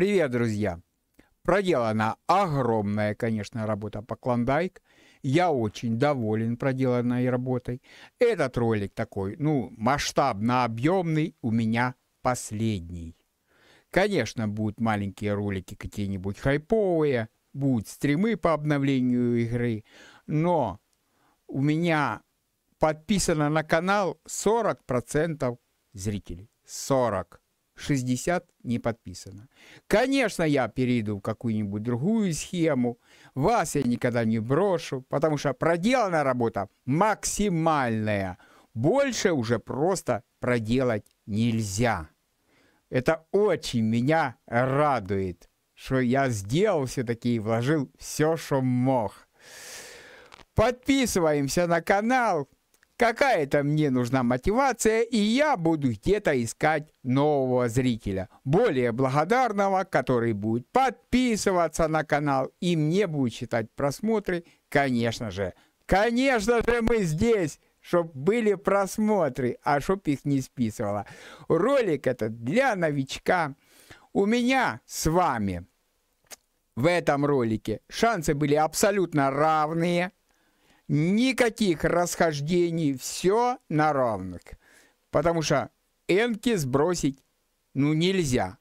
Привет, друзья! Проделана огромная, конечно, работа по Клондайк. Я очень доволен проделанной работой. Этот ролик такой, ну, масштабно объемный, у меня последний. Конечно, будут маленькие ролики какие-нибудь хайповые, будут стримы по обновлению игры, но у меня подписано на канал 40% зрителей. 40. 60 не подписано. Конечно, я перейду в какую-нибудь другую схему. Вас я никогда не брошу, потому что проделана работа максимальная. Больше уже просто проделать нельзя. Это очень меня радует, что я сделал все-таки и вложил все, что мог. Подписываемся на канал. Какая-то мне нужна мотивация, и я буду где-то искать нового зрителя, более благодарного, который будет подписываться на канал и мне будет считать просмотры, конечно же. Конечно же, мы здесь, чтобы были просмотры, а чтоб их не списывало. Ролик этот для новичка. У меня с вами в этом ролике шансы были абсолютно равные – никаких расхождений, все на равных. Потому что энки сбросить, ну, нельзя.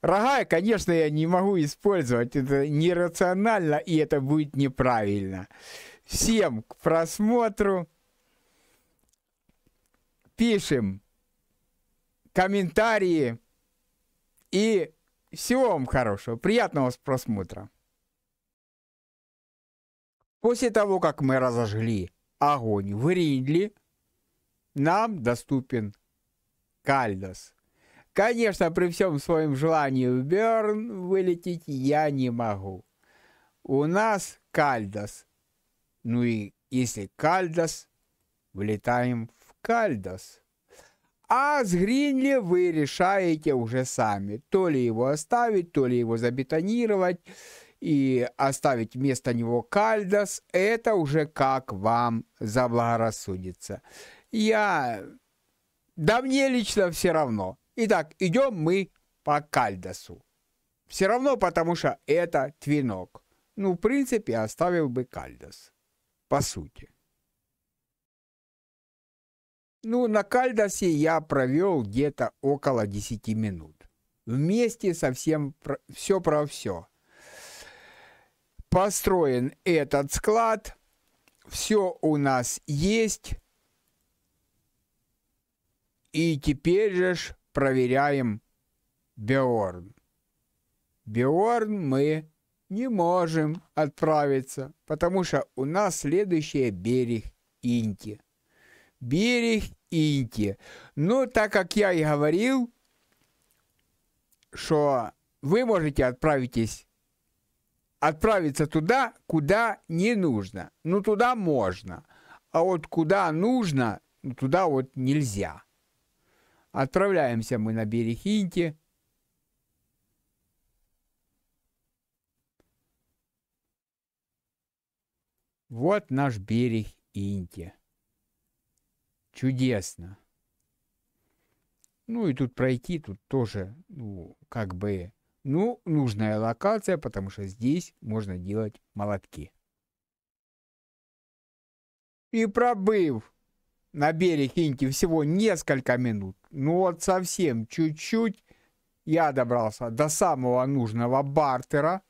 Рога, конечно, я не могу использовать, это нерационально и это будет неправильно. Всем к просмотру. Пишем комментарии и всего вам хорошего, приятного просмотра. После того, как мы разожгли огонь в Риндли, нам доступен Кальдос. Конечно, при всем своем желании в Берн вылететь я не могу. У нас Кальдос. Ну и если Кальдос, влетаем в Кальдос. А с Гринли вы решаете уже сами, то ли его оставить, то ли его забетонировать и оставить вместо него кальдас, это уже как вам заблагорассудится. Я... Да мне лично все равно. Итак, идем мы по кальдасу. Все равно, потому что это твинок. Ну, в принципе, оставил бы кальдас. По сути. Ну, на кальдасе я провел где-то около 10 минут. Вместе совсем про... все про все построен этот склад, все у нас есть. И теперь же проверяем Беорн. Беорн мы не можем отправиться, потому что у нас следующий берег Инти. Берег Инти. Но так как я и говорил, что вы можете отправитесь отправиться туда, куда не нужно. Ну, туда можно. А вот куда нужно, ну, туда вот нельзя. Отправляемся мы на берег Инти. Вот наш берег Инти. Чудесно. Ну и тут пройти, тут тоже, ну, как бы ну, нужная локация, потому что здесь можно делать молотки. И пробыв на берег Инки всего несколько минут, ну вот совсем чуть-чуть, я добрался до самого нужного бартера.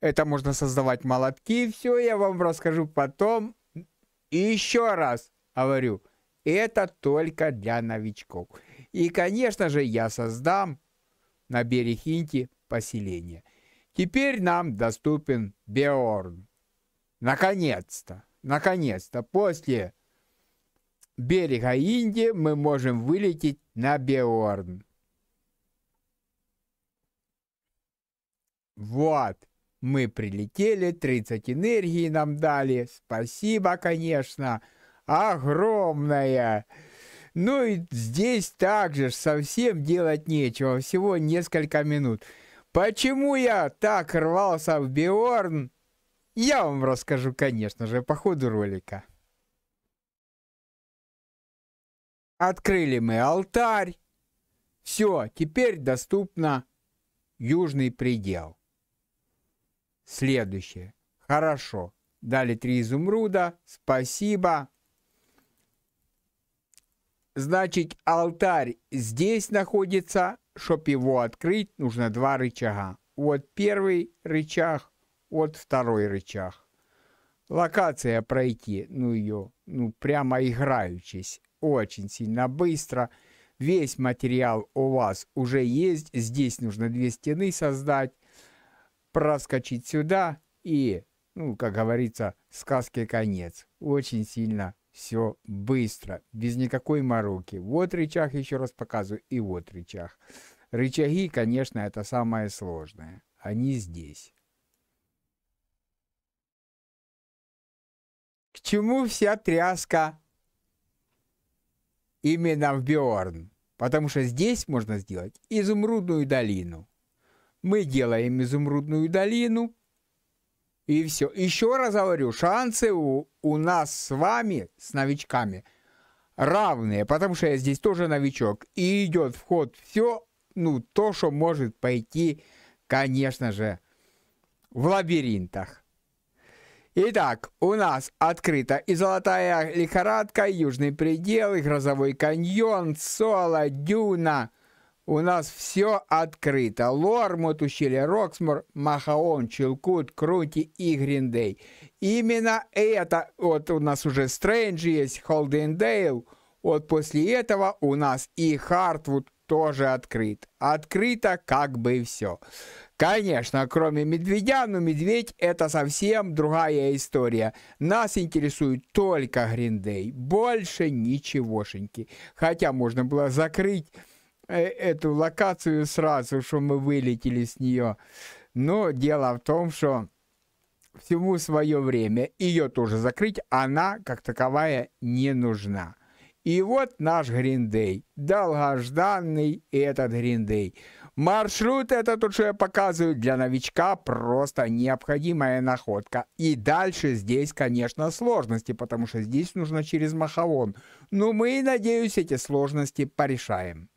Это можно создавать молотки, все я вам расскажу потом. И еще раз говорю, это только для новичков. И, конечно же, я создам на берег Инти поселения. Теперь нам доступен Беорн. Наконец-то, наконец-то, после берега Инди мы можем вылететь на Беорн. Вот, мы прилетели, 30 энергии нам дали. Спасибо, конечно, огромное. Ну и здесь также совсем делать нечего, всего несколько минут. Почему я так рвался в Биорн, я вам расскажу, конечно же, по ходу ролика. Открыли мы алтарь. Все, теперь доступно южный предел. Следующее. Хорошо. Дали три изумруда. Спасибо. Значит, алтарь здесь находится. Чтобы его открыть, нужно два рычага. Вот первый рычаг, вот второй рычаг. Локация пройти, ну ее, ну прямо играючись, очень сильно быстро. Весь материал у вас уже есть. Здесь нужно две стены создать, проскочить сюда и, ну, как говорится, сказке конец. Очень сильно все быстро, без никакой мороки. Вот рычаг, еще раз показываю, и вот рычаг. Рычаги, конечно, это самое сложное. Они здесь. К чему вся тряска именно в Биорн? Потому что здесь можно сделать изумрудную долину. Мы делаем изумрудную долину – и все. Еще раз говорю, шансы у, у нас с вами, с новичками, равные, потому что я здесь тоже новичок. И идет вход. все, ну, то, что может пойти, конечно же, в лабиринтах. Итак, у нас открыта и золотая лихорадка, южный предел, и грозовой каньон, соло, дюна – у нас все открыто. Лормут, ущелье Роксмор, Махаон, Челкут, Крути и Гриндей. Именно это, вот у нас уже Стрэндж есть, Холдендейл. Вот после этого у нас и Хартвуд тоже открыт. Открыто как бы все. Конечно, кроме медведя, но медведь это совсем другая история. Нас интересует только Гриндей, больше ничегошеньки. Хотя можно было закрыть Э, эту локацию сразу, что мы вылетели с нее. Но дело в том, что всему свое время ее тоже закрыть, она как таковая не нужна. И вот наш Гриндей, долгожданный этот Гриндей. Маршрут это этот, что я показываю, для новичка просто необходимая находка. И дальше здесь, конечно, сложности, потому что здесь нужно через Махавон. Но мы, надеюсь, эти сложности порешаем.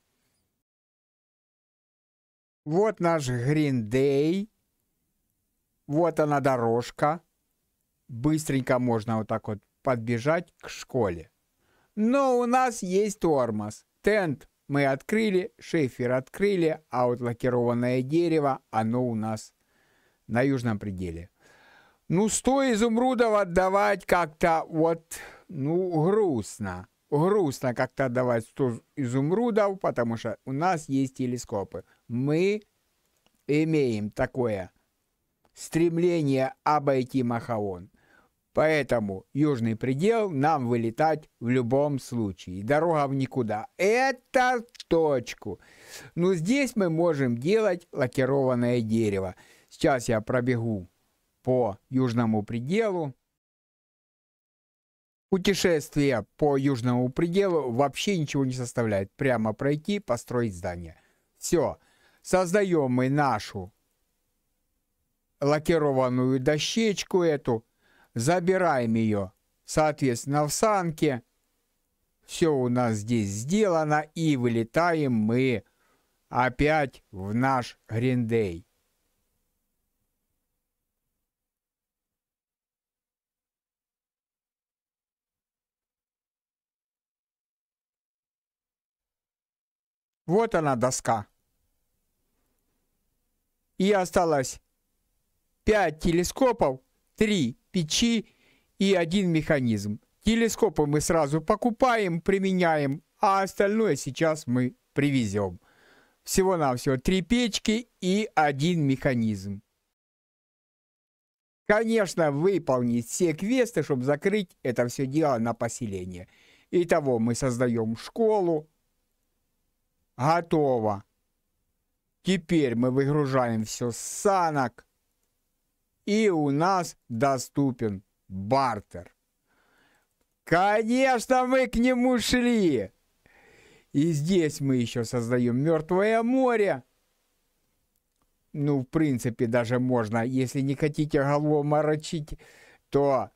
Вот наш Гриндей. Вот она дорожка. Быстренько можно вот так вот подбежать к школе. Но у нас есть тормоз. Тент мы открыли, шейфер открыли, а вот лакированное дерево, оно у нас на южном пределе. Ну, сто изумрудов отдавать как-то вот, ну, грустно. Грустно как-то отдавать сто изумрудов, потому что у нас есть телескопы мы имеем такое стремление обойти Махаон. Поэтому южный предел нам вылетать в любом случае. Дорога в никуда. Это точку. Но здесь мы можем делать лакированное дерево. Сейчас я пробегу по южному пределу. Путешествие по южному пределу вообще ничего не составляет. Прямо пройти, построить здание. Все. Все создаем мы нашу лакированную дощечку эту, забираем ее, соответственно, в санке. Все у нас здесь сделано, и вылетаем мы опять в наш Гриндей. Вот она доска и осталось 5 телескопов, 3 печи и один механизм. Телескопы мы сразу покупаем, применяем, а остальное сейчас мы привезем. Всего-навсего три печки и один механизм. Конечно, выполнить все квесты, чтобы закрыть это все дело на поселение. Итого мы создаем школу. Готово. Теперь мы выгружаем все с санок. И у нас доступен бартер. Конечно, мы к нему шли. И здесь мы еще создаем мертвое море. Ну, в принципе, даже можно, если не хотите голову морочить, то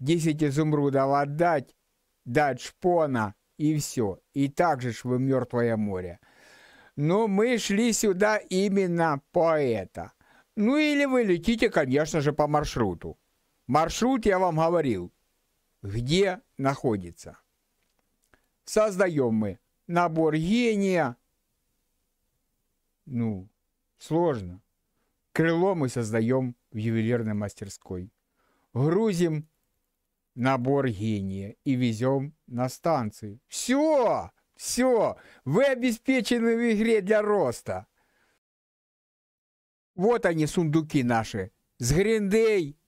10 изумрудов отдать, дать шпона и все. И также ж вы мертвое море. Но мы шли сюда именно по это. Ну или вы летите, конечно же, по маршруту. Маршрут, я вам говорил, где находится. Создаем мы набор гения. Ну, сложно. Крыло мы создаем в ювелирной мастерской. Грузим набор гения и везем на станцию. Все! Все, вы обеспечены в игре для роста. Вот они, сундуки наши. С Гриндей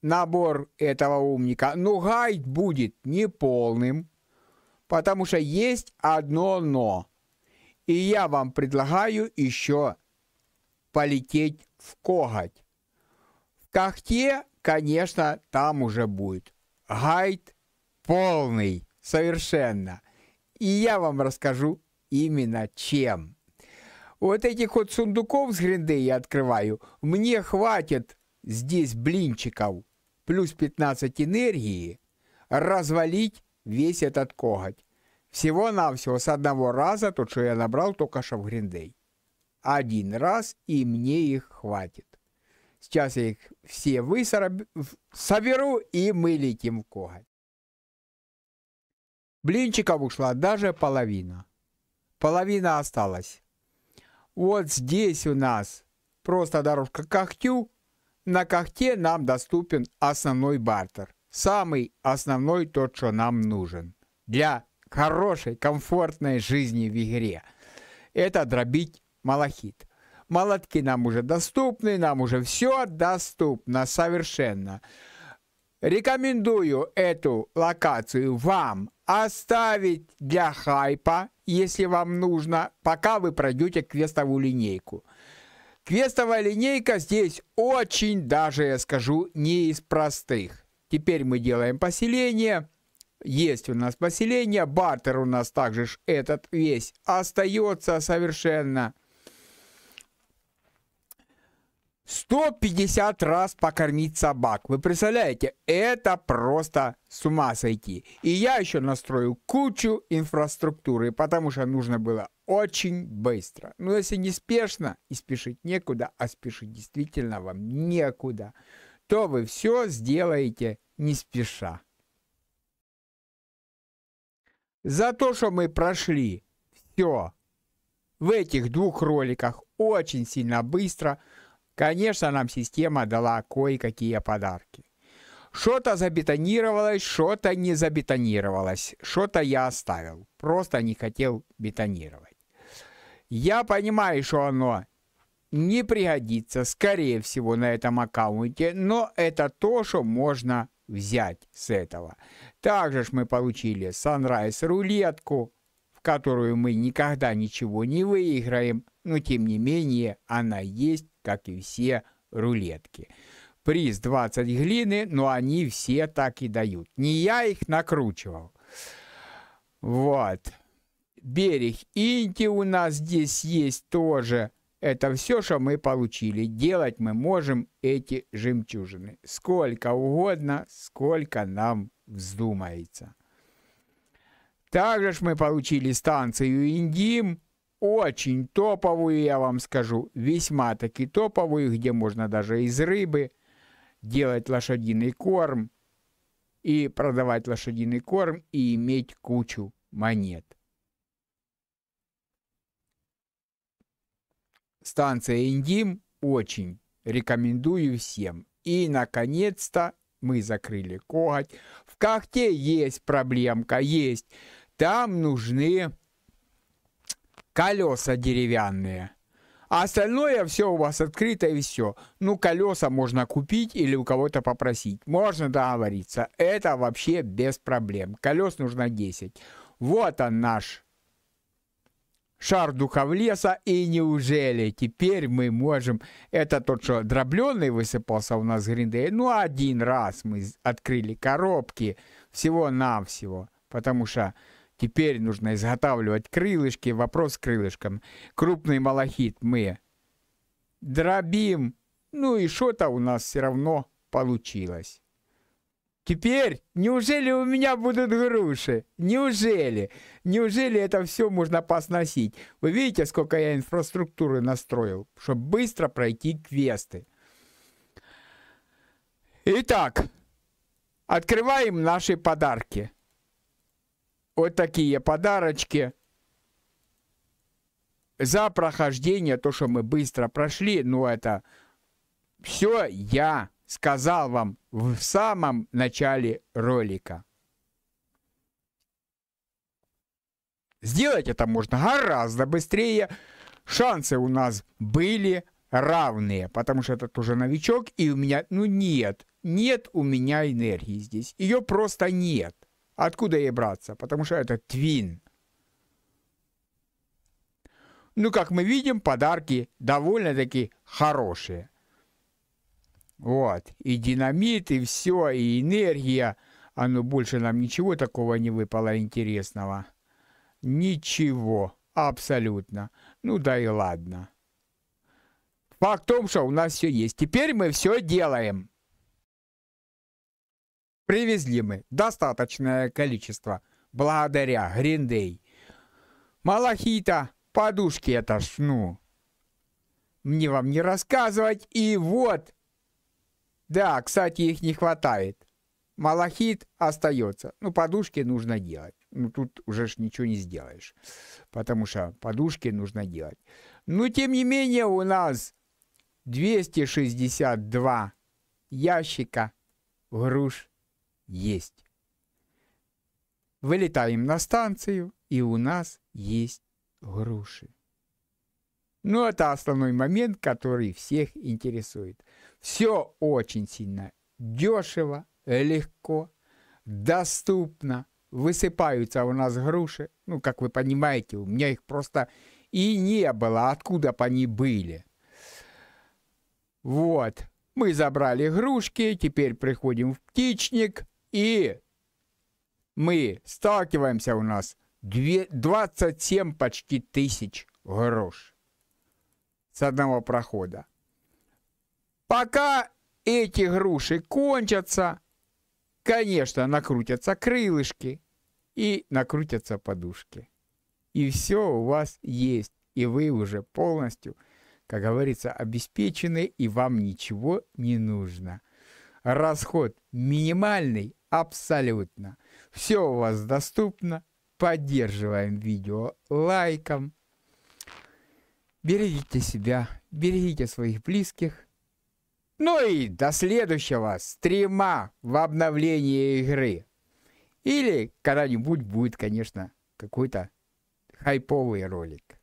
набор этого умника. Но гайд будет неполным, потому что есть одно «но». И я вам предлагаю еще полететь в коготь. В когте, конечно, там уже будет гайд полный, совершенно – и я вам расскажу именно чем. Вот этих вот сундуков с гринды я открываю. Мне хватит здесь блинчиков плюс 15 энергии развалить весь этот коготь. Всего-навсего с одного раза, тот, что я набрал только что в гриндей. Один раз, и мне их хватит. Сейчас я их все соберу и мы летим в коготь. Блинчиков ушла даже половина. Половина осталась. Вот здесь у нас просто дорожка к когтю. На когте нам доступен основной бартер. Самый основной тот, что нам нужен. Для хорошей, комфортной жизни в игре. Это дробить малахит. Молотки нам уже доступны, нам уже все доступно совершенно. Рекомендую эту локацию вам оставить для хайпа, если вам нужно, пока вы пройдете квестовую линейку. Квестовая линейка здесь очень даже, я скажу, не из простых. Теперь мы делаем поселение. Есть у нас поселение. Бартер у нас также этот весь остается совершенно. 150 раз покормить собак. Вы представляете, это просто с ума сойти. И я еще настроил кучу инфраструктуры, потому что нужно было очень быстро. Но ну, если не спешно, и спешить некуда, а спешить действительно вам некуда, то вы все сделаете не спеша. За то, что мы прошли все в этих двух роликах очень сильно быстро – Конечно, нам система дала кое-какие подарки. Что-то забетонировалось, что-то не забетонировалось, что-то я оставил, просто не хотел бетонировать. Я понимаю, что оно не пригодится, скорее всего, на этом аккаунте, но это то, что можно взять с этого. Также ж мы получили Sunrise рулетку, в которую мы никогда ничего не выиграем, но тем не менее она есть как и все рулетки. Приз 20 глины, но они все так и дают. Не я их накручивал. Вот. Берег Инти у нас здесь есть тоже. Это все, что мы получили. Делать мы можем эти жемчужины. Сколько угодно, сколько нам вздумается. Также ж мы получили станцию Индим, очень топовые, я вам скажу, весьма таки топовые, где можно даже из рыбы делать лошадиный корм и продавать лошадиный корм и иметь кучу монет. Станция Индим очень рекомендую всем. И, наконец-то, мы закрыли коготь. В когте есть проблемка, есть. Там нужны колеса деревянные. А остальное все у вас открыто и все. Ну, колеса можно купить или у кого-то попросить. Можно договориться. Это вообще без проблем. Колес нужно 10. Вот он наш шар духов леса, и неужели теперь мы можем... Это тот, что дробленый высыпался у нас гринды. Ну, один раз мы открыли коробки всего-навсего, потому что Теперь нужно изготавливать крылышки. Вопрос с крылышком. Крупный малахит мы дробим. Ну и что-то у нас все равно получилось. Теперь, неужели у меня будут груши? Неужели? Неужели это все можно посносить? Вы видите, сколько я инфраструктуры настроил, чтобы быстро пройти квесты. Итак, открываем наши подарки. Вот такие подарочки. За прохождение, то, что мы быстро прошли, ну это все я сказал вам в самом начале ролика. Сделать это можно гораздо быстрее. Шансы у нас были равные, потому что этот уже новичок, и у меня, ну нет, нет у меня энергии здесь. Ее просто нет. Откуда ей браться? Потому что это твин. Ну, как мы видим, подарки довольно-таки хорошие. Вот. И динамит, и все, и энергия. А ну, больше нам ничего такого не выпало интересного. Ничего. Абсолютно. Ну, да и ладно. Факт в том, что у нас все есть. Теперь мы все делаем. Привезли мы достаточное количество, благодаря Гриндей. Малахита, подушки это сну. мне вам не рассказывать. И вот, да, кстати, их не хватает. Малахит остается. Ну, подушки нужно делать. Ну, тут уже ж ничего не сделаешь, потому что подушки нужно делать. Но, тем не менее, у нас 262 ящика груш есть. Вылетаем на станцию, и у нас есть груши. Ну, это основной момент, который всех интересует. Все очень сильно дешево, легко, доступно. Высыпаются у нас груши. Ну, как вы понимаете, у меня их просто и не было, откуда бы они были. Вот, мы забрали игрушки, теперь приходим в птичник, и мы сталкиваемся у нас 27 почти тысяч грош с одного прохода. Пока эти груши кончатся, конечно, накрутятся крылышки и накрутятся подушки. И все у вас есть, и вы уже полностью, как говорится, обеспечены, и вам ничего не нужно. Расход минимальный, абсолютно. Все у вас доступно. Поддерживаем видео лайком. Берегите себя, берегите своих близких. Ну и до следующего стрима в обновлении игры. Или когда-нибудь будет, конечно, какой-то хайповый ролик.